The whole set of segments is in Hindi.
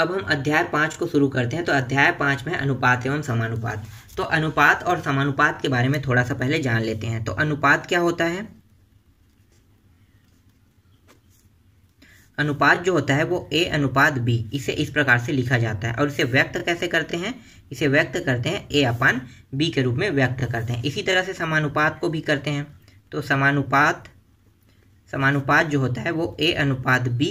अब हम अध्याय पाँच को शुरू करते हैं तो अध्याय पाँच में अनुपात एवं समानुपात तो अनुपात और समानुपात के बारे में थोड़ा सा पहले जान लेते हैं तो अनुपात क्या होता है अनुपात जो होता है वो ए अनुपात बी इसे इस प्रकार से लिखा जाता है और इसे व्यक्त कैसे करते हैं इसे व्यक्त करते हैं ए अपान बी के रूप में व्यक्त करते हैं इसी तरह से समानुपात को भी करते हैं तो समानुपात समानुपात जो होता है वो ए अनुपात बी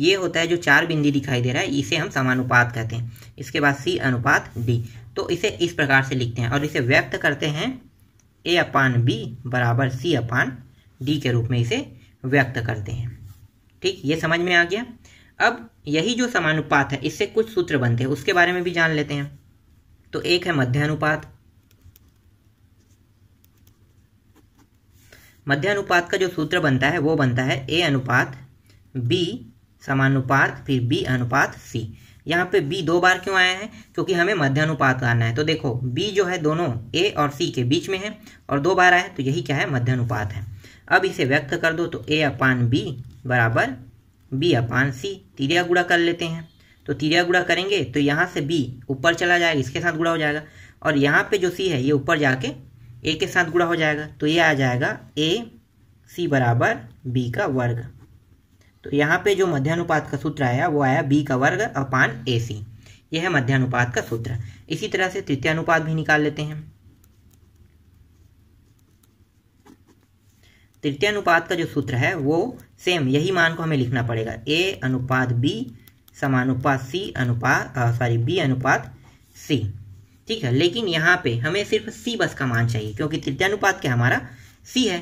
ये होता है जो चार बिंदी दिखाई दे रहा है इसे हम समानुपात कहते हैं इसके बाद सी अनुपात डी तो इसे इस प्रकार से लिखते हैं और इसे व्यक्त करते हैं ए अपान बी बराबर सी अपान डी के रूप में इसे व्यक्त करते हैं ठीक ये समझ में आ गया अब यही जो समानुपात है इससे कुछ सूत्र बनते हैं उसके बारे में भी जान लेते हैं तो एक है मध्यानुपात मध्यानुपात का जो सूत्र बनता है वो बनता है ए अनुपात बी समानुपात फिर बी अनुपात सी यहाँ पे बी दो बार क्यों आया है क्योंकि हमें मध्यानुपात आना है तो देखो बी जो है दोनों ए और सी के बीच में है और दो बार आया तो यही क्या है अनुपात है अब इसे व्यक्त कर दो तो ए अपान बी बराबर बी अपान सी तिरिया गुड़ा कर लेते हैं तो तिरिया गुड़ा करेंगे तो यहाँ से बी ऊपर चला जाएगा इसके साथ गुड़ा हो जाएगा और यहाँ पे जो सी है ये ऊपर जाके ए के साथ गुड़ा हो जाएगा तो ये आ जाएगा ए सी बराबर बी का वर्ग तो यहाँ पे जो मध्यानुपात का सूत्र आया वो आया बी का वर्ग अपान ए सी यह है मध्यानुपात का सूत्र इसी तरह से तृतीयानुपात भी निकाल लेते हैं तृतीयानुपात का जो सूत्र है वो सेम यही मान को हमें लिखना पड़ेगा ए अनुपात बी समानुपात सी अनुपात सॉरी बी अनुपात सी ठीक है लेकिन यहाँ पे हमें सिर्फ सी बस का मान चाहिए क्योंकि तृतीयानुपात क्या हमारा सी है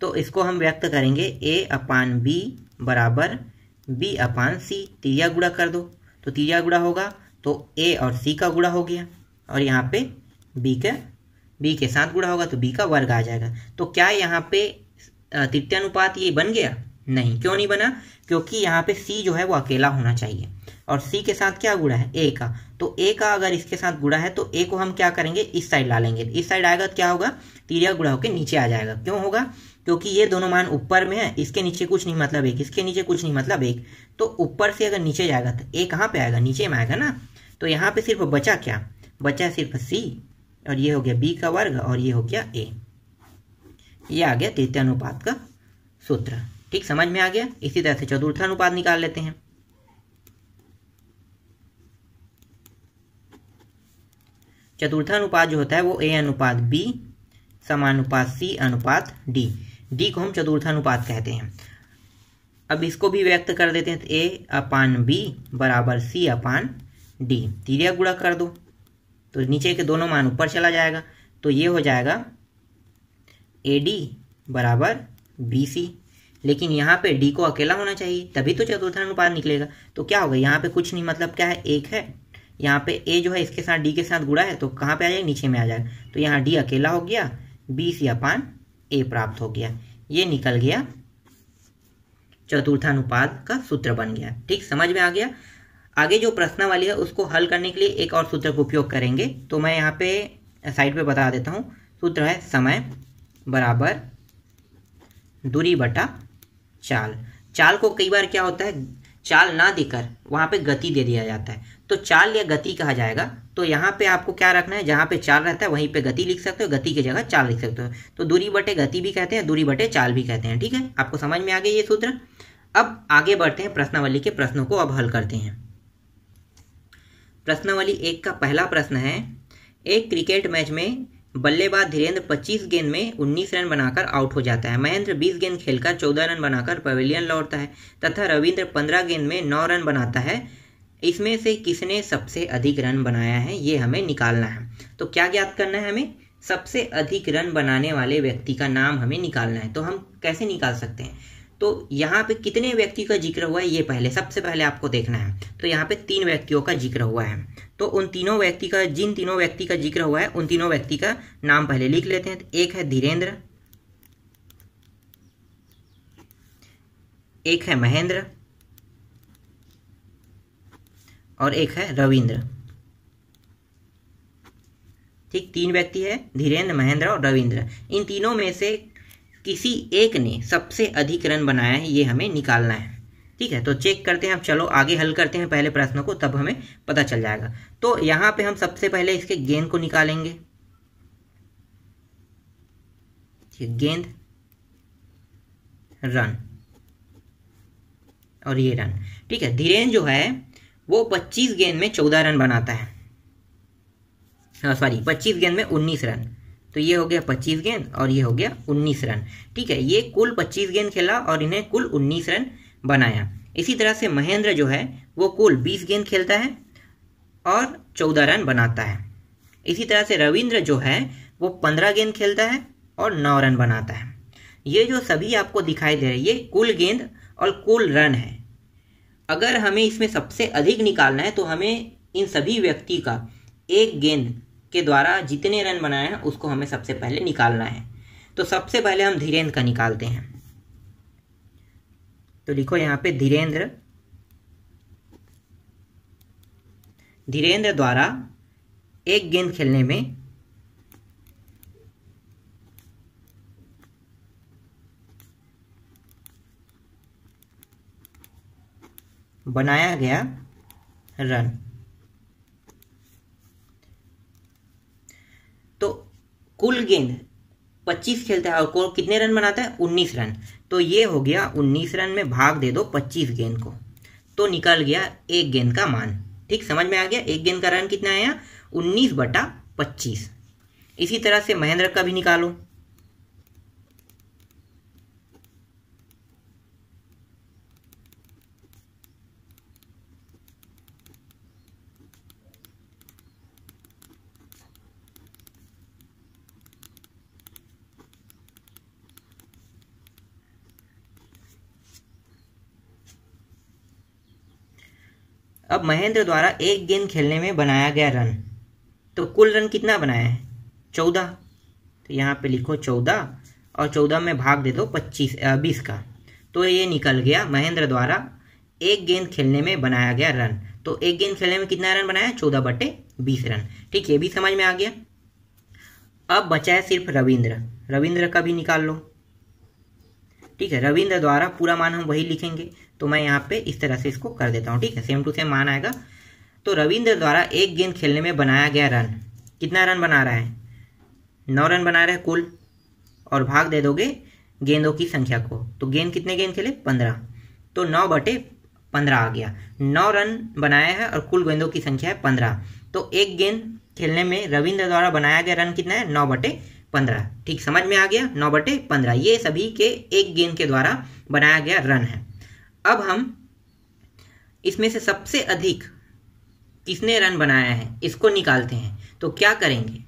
तो इसको हम व्यक्त करेंगे ए अपान बी बराबर बी अपान सी तीजा गुड़ा कर दो तो तीजा गुड़ा होगा तो ए और सी का गुड़ा हो गया और यहाँ पे बी का बी के साथ गुड़ा होगा तो बी का वर्ग आ जाएगा तो क्या यहाँ पे तृतीय अनुपात ये बन गया नहीं क्यों नहीं बना क्योंकि यहाँ पे सी जो है वो अकेला होना चाहिए और सी के साथ क्या गुड़ा है ए का तो ए का अगर इसके साथ गुड़ा है तो ए को हम क्या करेंगे इस साइड ला लेंगे इस साइड आएगा तो क्या होगा तीरिया गुड़ा होकर नीचे आ जाएगा क्यों होगा क्योंकि ये दोनों मान ऊपर में है इसके नीचे कुछ नहीं मतलब एक इसके नीचे कुछ नहीं मतलब एक तो ऊपर से अगर नीचे जाएगा तो ए कहाँ पे आएगा नीचे में आएगा ना तो यहाँ पे सिर्फ बचा क्या बचा सिर्फ सी और ये हो गया बी का वर्ग और ये हो गया ए ये आ गया तृतीय अनुपात का सूत्र ठीक समझ में आ गया इसी तरह से चतुर्थ अनुपात निकाल लेते हैं चतुर्थ अनुपात जो होता है वो ए अनुपात बी समानुपात सी अनुपात डी डी को हम चतुर्थानुपात कहते हैं अब इसको भी व्यक्त कर देते हैं तो ए अपान बी बराबर सी अपान डी तीरिया गुड़ा कर दो तो नीचे के दोनों मान ऊपर चला जाएगा तो ये हो जाएगा ए डी बराबर बी सी लेकिन यहाँ पे डी को अकेला होना चाहिए तभी तो चतुर्थानुपात निकलेगा तो क्या होगा यहाँ पे कुछ नहीं मतलब क्या है एक है यहाँ पे ए जो है इसके साथ डी के साथ गुड़ा है तो कहाँ पे आ जाएगा नीचे में आ जाएगा तो यहाँ डी अकेला हो गया बी सी अपान ए प्राप्त हो गया ये निकल गया चतुर्थानुपात का सूत्र बन गया ठीक समझ में आ गया आगे जो वाली है उसको हल करने के लिए एक और सूत्र का उपयोग करेंगे तो मैं यहाँ पे साइड पे बता देता हूँ सूत्र है समय बराबर दूरी बटा चाल चाल को कई बार क्या होता है चाल ना देकर वहाँ पे गति दे दिया जाता है तो चाल या गति कहा जाएगा तो यहाँ पे आपको क्या रखना है जहाँ पे चाल रहता है वहीं पे गति लिख सकते हो गति की जगह चाल लिख सकते हो तो दूरी बटे गति भी कहते हैं दूरी बटे चाल भी कहते हैं ठीक है आपको समझ में आ गया ये सूत्र अब आगे बढ़ते हैं प्रश्नावली के प्रश्नों को अब हल करते हैं प्रश्नावली एक का पहला प्रश्न है एक क्रिकेट मैच में बल्लेबाज धीरेन्द्र 25 गेंद में 19 रन बनाकर आउट हो जाता है महेंद्र 20 गेंद खेलकर 14 रन बनाकर पवेलियन लौटता है तथा रविंद्र 15 गेंद में 9 रन बनाता है इसमें से किसने सबसे अधिक रन बनाया है ये हमें निकालना है तो क्या ज्ञात करना है हमें सबसे अधिक रन बनाने वाले व्यक्ति का नाम हमें निकालना है तो हम कैसे निकाल सकते हैं तो यहाँ पे कितने व्यक्ति का जिक्र हुआ है ये पहले सबसे पहले आपको देखना है तो यहाँ पे तीन व्यक्तियों का जिक्र हुआ है तो उन तीनों व्यक्ति का जिन तीनों व्यक्ति का जिक्र हुआ है उन तीनों व्यक्ति का नाम पहले लिख लेते हैं एक है धीरेन्द्र एक है महेंद्र और एक है रविंद्र ठीक तीन व्यक्ति है धीरेन्द्र महेंद्र और रविंद्र इन तीनों में से किसी एक ने सबसे अधिक रन बनाया है ये हमें निकालना है ठीक है तो चेक करते हैं अब चलो आगे हल करते हैं पहले प्रश्नों को तब हमें पता चल जाएगा तो यहां पे हम सबसे पहले इसके गेंद को निकालेंगे गेंद रन और ये रन ठीक है धीरेन्द्र जो है वो 25 गेंद में 14 रन बनाता है हाँ, सॉरी 25 गेंद में 19 रन तो ये हो गया 25 गेंद और ये हो गया 19 रन ठीक है ये कुल 25 गेंद खेला और इन्हें कुल 19 रन बनाया इसी तरह से महेंद्र जो है वो कुल 20 गेंद खेलता है और 14 रन बनाता है इसी तरह से रविंद्र जो है वो 15 गेंद खेलता है और 9 रन बनाता है ये जो सभी आपको दिखाई दे रहे ये कुल गेंद और कुल रन है अगर हमें इसमें सबसे अधिक निकालना है तो हमें इन सभी व्यक्ति का एक गेंद के द्वारा जितने रन बनाए हैं उसको हमें सबसे पहले निकालना है तो सबसे पहले हम धीरेन्द्र का निकालते हैं तो लिखो यहाँ पे धीरेन्द्र धीरेन्द्र द्वारा एक गेंद खेलने में बनाया गया रन तो कुल गेंद 25 खेलता है और कौन कितने रन बनाता है 19 रन तो ये हो गया 19 रन में भाग दे दो 25 गेंद को तो निकल गया एक गेंद का मान ठीक समझ में आ गया एक गेंद का रन कितना आया 19 बटा 25 इसी तरह से महेंद्र का भी निकालो अब महेंद्र द्वारा एक गेंद खेलने में बनाया गया रन तो कुल रन कितना बनाया है चौदह तो यहाँ पे लिखो चौदह और चौदह में भाग दे दो पच्चीस बीस का तो ये निकल गया महेंद्र द्वारा एक गेंद खेलने में बनाया गया रन तो एक गेंद खेलने में कितना रन बनाया चौदह बटे बीस रन ठीक ये भी समझ में आ गया अब बचा है सिर्फ रविंद्र रविंद्र का भी निकाल लो ठीक है रविंद्र द्वारा पूरा मान हम वही लिखेंगे तो मैं यहाँ पे इस तरह से इसको कर देता हूँ ठीक है सेम टू सेम मान आएगा तो रविंद्र द्वारा एक गेंद खेलने में बनाया गया रन कितना रन बना रहा है नौ रन बना रहे कुल और भाग दे दोगे गेंदों की संख्या को तो गेंद कितने गेंद खेले पंद्रह तो नौ बटे पंद्रह आ गया नौ रन बनाया है और कुल गेंदों की संख्या है पंद्रह तो एक गेंद खेलने में रविंद्र द्वारा बनाया गया रन कितना है नौ बटे पंद्रह ठीक समझ में आ गया नौ बटे पंद्रह ये सभी के एक गेंद के द्वारा बनाया गया रन है अब हम इसमें से सबसे अधिक किसने रन बनाया है इसको निकालते हैं तो क्या करेंगे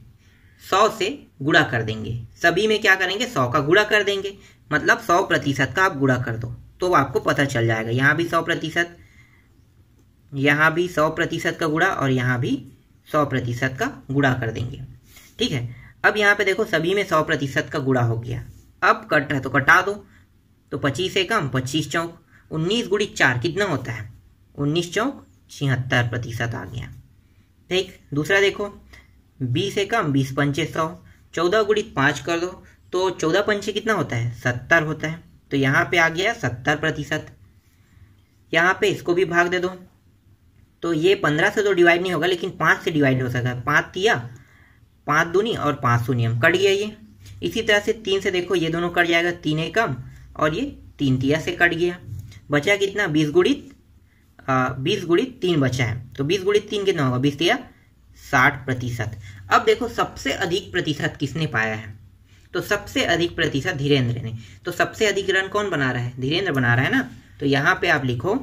सौ से गुड़ा कर देंगे सभी में क्या करेंगे सौ का गुड़ा कर देंगे मतलब सौ प्रतिशत का आप गुड़ा कर दो तो आपको पता चल जाएगा यहाँ भी सौ प्रतिशत यहाँ भी सौ प्रतिशत का गुड़ा और यहाँ भी सौ प्रतिशत का गुड़ा कर देंगे ठीक है अब यहाँ पे देखो सभी में सौ प्रतिशत का गुड़ा हो गया अब कट है तो कटा दो तो पच्चीस एकम पच्चीस चौक उन्नीस गुड़ी चार कितना होता है उन्नीस चौक छिहत्तर प्रतिशत आ गया ठीक दूसरा देखो बीस एकम बीस पंचे सौ चौदह गुड़ी पाँच कर दो तो चौदह पंचे कितना होता है सत्तर होता है तो यहाँ पे आ गया सत्तर प्रतिशत यहाँ पे इसको भी भाग दे दो तो ये पंद्रह से तो डिवाइड नहीं होगा लेकिन पाँच से डिवाइड हो सकता है पाँच दिया पाँच दूनी और पाँच शून्य कट गया ये इसी तरह से तीन से देखो ये दोनों कट जाएगा तीन कम और ये तीन तिया से कट गया बचा कितना बीस गुणित बीस गुड़ित तीन बचा है तो बीस गुड़ित तीन कितना होगा बीस तिया साठ प्रतिशत अब देखो सबसे अधिक प्रतिशत किसने पाया है तो सबसे अधिक प्रतिशत धीरेन्द्र ने तो सबसे अधिक रन कौन बना रहा है धीरेन्द्र बना रहा है ना तो यहां पे आप लिखो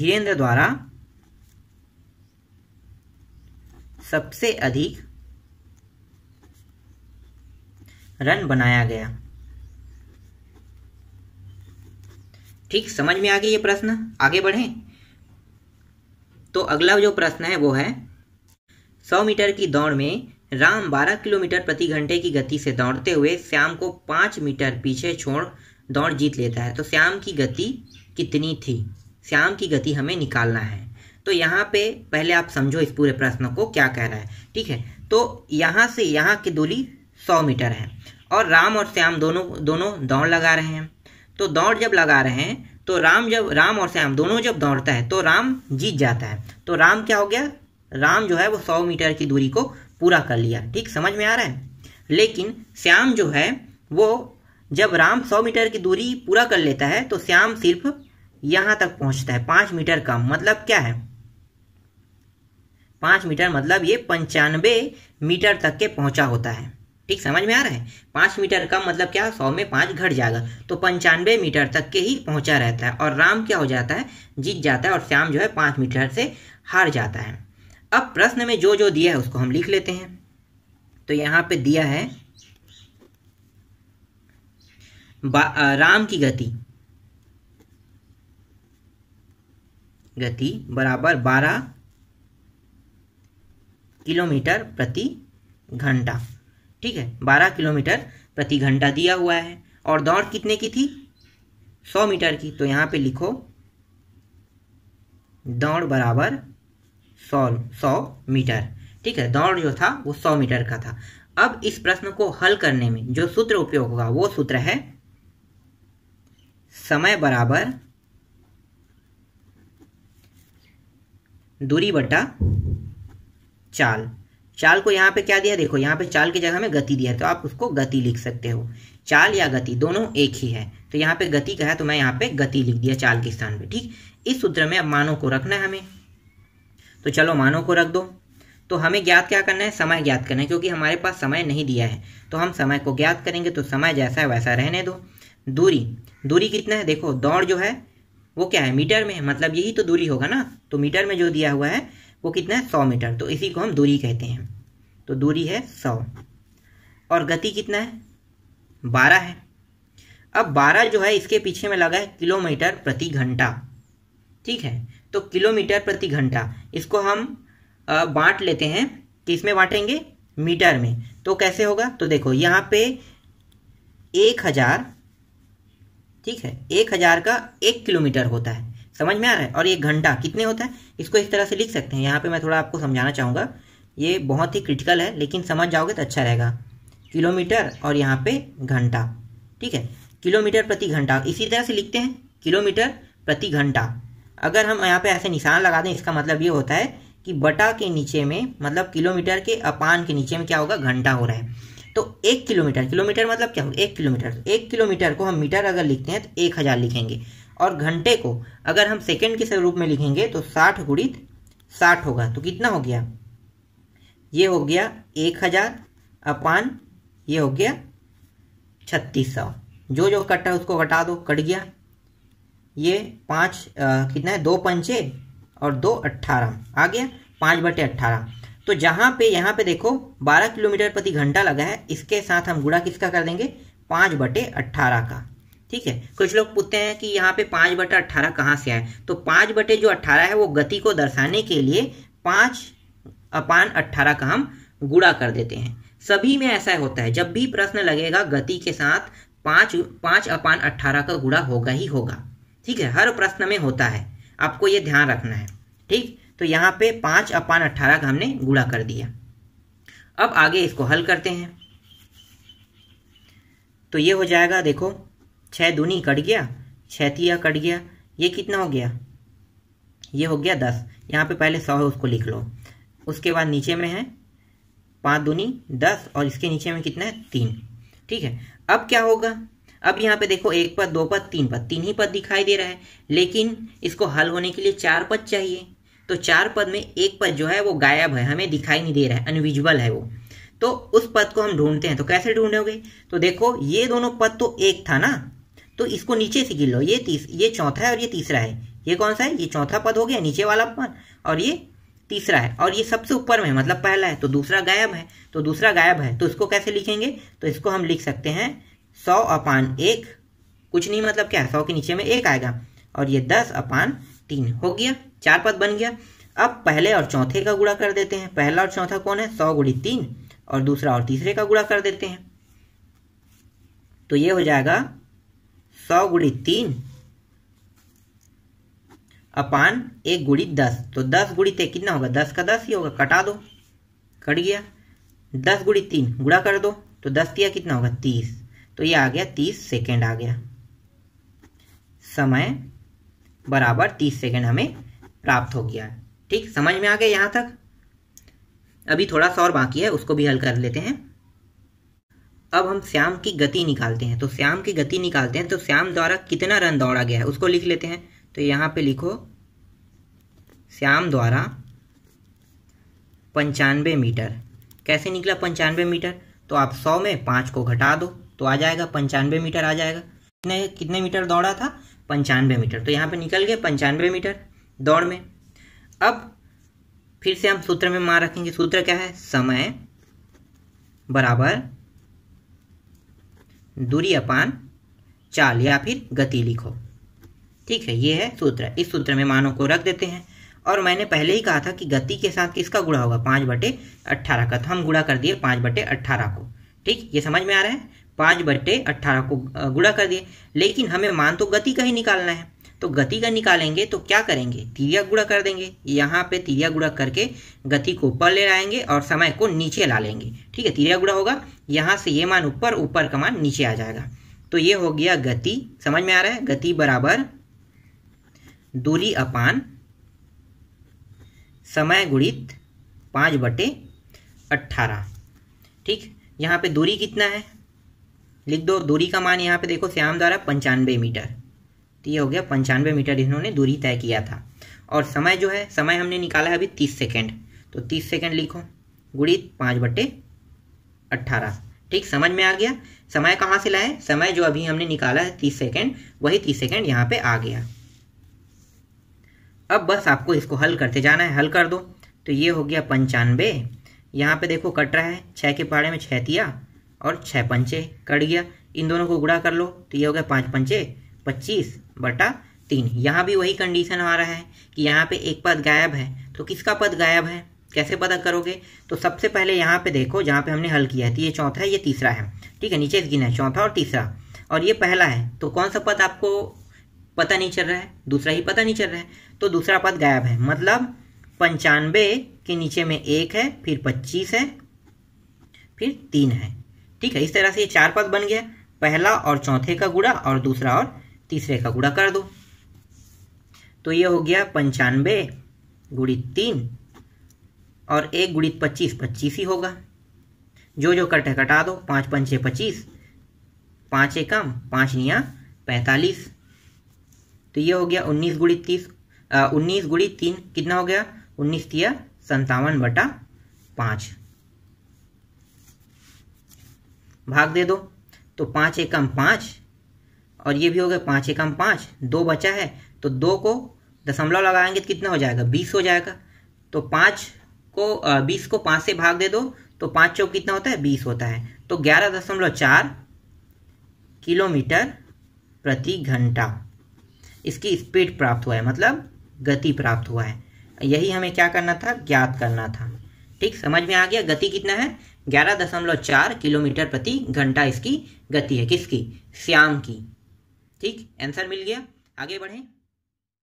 धीरेन्द्र द्वारा सबसे अधिक रन बनाया गया ठीक समझ में आ गया ये प्रश्न आगे बढ़े तो अगला जो प्रश्न है वो है सौ मीटर की दौड़ में राम 12 किलोमीटर प्रति घंटे की गति से दौड़ते हुए श्याम को 5 मीटर पीछे छोड़ दौड़ जीत लेता है तो श्याम की गति कितनी थी श्याम की गति हमें निकालना है तो यहाँ पे पहले आप समझो इस पूरे प्रश्न को क्या कह रहा है ठीक है तो यहाँ से यहाँ की दूरी सौ मीटर है और राम और श्याम दोनों दोनों दौड़ लगा रहे हैं तो दौड़ जब लगा रहे हैं तो राम जब राम और श्याम दोनों जब दौड़ता है तो राम जीत जाता है तो राम क्या हो गया राम जो है वो सौ मीटर की दूरी को पूरा कर लिया ठीक समझ में आ रहा है लेकिन श्याम जो है वो जब राम सौ मीटर की दूरी पूरा कर लेता है तो श्याम सिर्फ यहाँ तक पहुँचता है पाँच मीटर कम मतलब क्या है पाँच मीटर मतलब ये पंचानवे मीटर तक के पहुंचा होता है ठीक समझ में आ रहा है पाँच मीटर का मतलब क्या सौ में पाँच घट जाएगा तो पंचानवे मीटर तक के ही पहुंचा रहता है और राम क्या हो जाता है जीत जाता है और श्याम जो है पाँच मीटर से हार जाता है अब प्रश्न में जो जो दिया है उसको हम लिख लेते हैं तो यहाँ पे दिया है राम की गति गति बराबर बारह किलोमीटर प्रति घंटा ठीक है 12 किलोमीटर प्रति घंटा दिया हुआ है और दौड़ कितने की थी 100 मीटर की तो यहाँ पे लिखो दौड़ बराबर 100 100 मीटर ठीक है दौड़ जो था वो 100 मीटर का था अब इस प्रश्न को हल करने में जो सूत्र उपयोग होगा वो सूत्र है समय बराबर दूरी बट्टा चाल चाल को यहाँ पे क्या दिया देखो यहाँ पे चाल की जगह में गति दिया है तो आप उसको गति लिख सकते हो चाल या गति दोनों एक ही है तो यहाँ पे गति का है तो मैं यहाँ पे गति लिख दिया चाल के स्थान पे ठीक इस सूत्र में अब मानों को रखना है हमें तो चलो मानों को रख दो तो हमें ज्ञात क्या करना है समय ज्ञात करना है क्योंकि हमारे पास समय नहीं दिया है तो हम समय को ज्ञात करेंगे तो समय जैसा है वैसा रहने दो दूरी दूरी कितना है देखो दौड़ जो है वो क्या है मीटर में है मतलब यही तो दूरी होगा ना तो मीटर में जो दिया हुआ है वो कितना है सौ मीटर तो इसी को हम दूरी कहते हैं तो दूरी है सौ और गति कितना है बारह है अब बारह जो है इसके पीछे में लगा है किलोमीटर प्रति घंटा ठीक है तो किलोमीटर प्रति घंटा इसको हम बांट लेते हैं किस में बांटेंगे मीटर में तो कैसे होगा तो देखो यहाँ पे एक हज़ार ठीक है एक हज़ार का एक किलोमीटर होता है समझ में आ रहा है और ये घंटा कितने होता है इसको इस तरह से लिख सकते हैं यहाँ पे मैं थोड़ा आपको समझाना चाहूंगा ये बहुत ही क्रिटिकल है लेकिन समझ जाओगे तो अच्छा रहेगा किलोमीटर और यहाँ पे घंटा ठीक है किलोमीटर प्रति घंटा इसी तरह से लिखते हैं किलोमीटर प्रति घंटा अगर हम यहाँ पे ऐसे निशान लगा दें इसका मतलब ये होता है कि बटा के नीचे में मतलब किलोमीटर के अपान के नीचे में क्या होगा घंटा हो रहा है तो एक किलोमीटर किलोमीटर मतलब क्या होगा एक किलोमीटर एक किलोमीटर को हम मीटर अगर लिखते हैं तो एक हज़ार लिखेंगे और घंटे को अगर हम सेकेंड के स्वरूप में लिखेंगे तो साठ गुणित साठ होगा तो कितना हो गया ये हो गया एक हज़ार अपान ये हो गया छत्तीस सौ जो जो कटा उसको घटा दो कट गया ये पाँच कितना है दो पंचे और दो अट्ठारह आ गया पाँच बटे अट्ठारह तो जहाँ पे यहाँ पे देखो बारह किलोमीटर प्रति घंटा लगा है इसके साथ हम गुड़ा किसका कर देंगे पाँच बटे अट्ठारह का ठीक है कुछ लोग पूछते हैं कि यहाँ पे पांच बटे अट्ठारह कहाँ से आए तो पांच बटे जो अट्ठारह है वो गति को दर्शाने के लिए पांच अपान अट्ठारह का हम गुड़ा कर देते हैं सभी में ऐसा होता है जब भी प्रश्न लगेगा गति के साथ पांच पांच अपान अट्ठारह का गुड़ा होगा ही होगा ठीक है हर प्रश्न में होता है आपको ये ध्यान रखना है ठीक तो यहाँ पे पांच अपान अट्ठारह का हमने गुड़ा कर दिया अब आगे इसको हल करते हैं तो ये हो जाएगा देखो छः दूनी कट गया छतिया कट गया ये कितना हो गया ये हो गया दस यहाँ पे पहले सौ है उसको लिख लो उसके बाद नीचे में है पाँच दूनी दस और इसके नीचे में कितना है तीन ठीक है अब क्या होगा अब यहाँ पे देखो एक पद दो पद तीन पद तीन ही पद दिखाई दे रहा है लेकिन इसको हल होने के लिए चार पद चाहिए तो चार पद में एक पद जो है वो गायब है हमें दिखाई नहीं दे रहा है अनविजुअल है वो तो उस पद को हम ढूंढते हैं तो कैसे ढूंढोगे तो देखो ये दोनों पद तो एक था ना तो इसको नीचे से गिर लो ये तीस ये चौथा है और ये तीसरा है ये कौन सा है ये चौथा पद हो गया नीचे वाला पद और ये तीसरा है और ये सबसे ऊपर में मतलब पहला है तो दूसरा गायब है तो दूसरा गायब है तो इसको कैसे लिखेंगे तो इसको हम लिख सकते हैं सौ अपान एक कुछ नहीं मतलब क्या सौ के नीचे में एक आएगा और ये दस अपान तीन हो गया चार पद बन गया अब पहले और चौथे का गुड़ा कर देते हैं पहला और चौथा कौन है सौ गुड़ी तीन और दूसरा और तीसरे का गुड़ा कर देते हैं तो ये हो जाएगा सौ गुड़ी तीन अपान एक गुड़ी दस तो दस गुड़ी तेरह कितना होगा दस का दस ही होगा कटा दो कट गया दस गुड़ी तीन गुड़ा कर दो तो दस दिया कितना होगा तीस तो ये आ गया तीस सेकेंड आ गया समय बराबर तीस सेकेंड हमें प्राप्त हो गया ठीक समझ में आ गया यहाँ तक अभी थोड़ा सा और बाकी है उसको भी हल कर लेते हैं अब हम श्याम की गति निकालते हैं तो श्याम की गति निकालते हैं तो श्याम द्वारा कितना रन दौड़ा गया है उसको लिख लेते हैं तो यहाँ पे लिखो श्याम द्वारा पंचानवे मीटर कैसे निकला पंचानवे मीटर तो आप सौ में पाँच को घटा दो तो आ जाएगा पंचानवे मीटर आ जाएगा कितने कितने मीटर दौड़ा था पंचानवे मीटर तो यहाँ पे निकल गए पंचानवे मीटर दौड़ में अब फिर से हम सूत्र में मार रखेंगे सूत्र क्या है समय बराबर दूरी अपान चाल या फिर गति लिखो ठीक है ये है सूत्र इस सूत्र में मानों को रख देते हैं और मैंने पहले ही कहा था कि गति के साथ किसका गुणा होगा पाँच बटे अट्ठारह का तो हम गुणा कर दिए पाँच बटे अट्ठारह को ठीक ये समझ में आ रहा है पाँच बटे अट्ठारह को गुणा कर दिए लेकिन हमें मान तो गति का ही निकालना है तो गति का निकालेंगे तो क्या करेंगे तिरिया गुड़ा कर देंगे यहाँ पे तिरिया गुड़ा करके गति को ऊपर ले आएंगे और समय को नीचे ला लेंगे ठीक है तिरिया गुड़ा होगा यहाँ से ये मान ऊपर ऊपर का मान नीचे आ जाएगा तो ये हो गया गति समझ में आ रहा है गति बराबर दूरी अपान समय गुणित पाँच बटे अट्ठारह ठीक यहाँ पे दूरी कितना है लिख दो दूरी का मान यहाँ पे देखो श्याम द्वारा पंचानवे मीटर तो ये हो गया पंचानवे मीटर इन्होंने दूरी तय किया था और समय जो है समय हमने निकाला है अभी तीस सेकेंड तो तीस सेकेंड लिखो गुड़ी पाँच बटे अट्ठारह ठीक समझ में आ गया समय कहाँ से लाए समय जो अभी हमने निकाला है तीस सेकेंड वही तीस सेकेंड यहाँ पे आ गया अब बस आपको इसको हल करते जाना है हल कर दो तो ये हो गया पंचानवे यहाँ पे देखो कट रहा है छः के पहाड़े में छः दिया और छः पंचे कट गया इन दोनों को गुड़ा कर लो तो ये हो गया पाँच पंचे पच्चीस बटा तीन यहाँ भी वही कंडीशन आ रहा है कि यहाँ पे एक पद गायब है तो किसका पद गायब है कैसे पता करोगे तो सबसे पहले यहाँ पे देखो जहाँ पे हमने हल किया है तो ये चौथा है ये तीसरा है ठीक है नीचे गिना है चौथा और तीसरा और ये पहला है तो कौन सा पद आपको पता नहीं चल रहा है दूसरा ही पता नहीं चल रहा है तो दूसरा पद गायब है मतलब पंचानवे के नीचे में एक है फिर पच्चीस है फिर तीन है ठीक है इस तरह से ये चार पद बन गया पहला और चौथे का गुड़ा और दूसरा और तीसरे का गुड़ा कर दो तो ये हो गया पंचानबे गुड़ित तीन और एक गुड़ित पच्चीस पच्चीस ही होगा जो जो कट है कटा दो पाँच पंचे पच्चीस पाँच एकम पाँच निया पैंतालीस तो ये हो गया उन्नीस गुड़ित तीस उन्नीस गुड़ित तीन कितना हो गया उन्नीस तिया संतावन बटा पाँच भाग दे दो तो पाँच एकम पाँच और ये भी हो गया पाँच एकम पाँच दो बचा है तो दो को दशमलव लगाएंगे तो कितना हो जाएगा बीस हो जाएगा तो पाँच को बीस को पाँच से भाग दे दो तो पाँच चौक कितना होता है बीस होता है तो ग्यारह दशमलव चार किलोमीटर प्रति घंटा इसकी स्पीड प्राप्त हुआ है मतलब गति प्राप्त हुआ है यही हमें क्या करना था ज्ञात करना था ठीक समझ में आ गया गति कितना है ग्यारह दशमलव चार किलोमीटर प्रति घंटा इसकी गति है किसकी श्याम की ठीक आंसर मिल गया आगे बढ़ें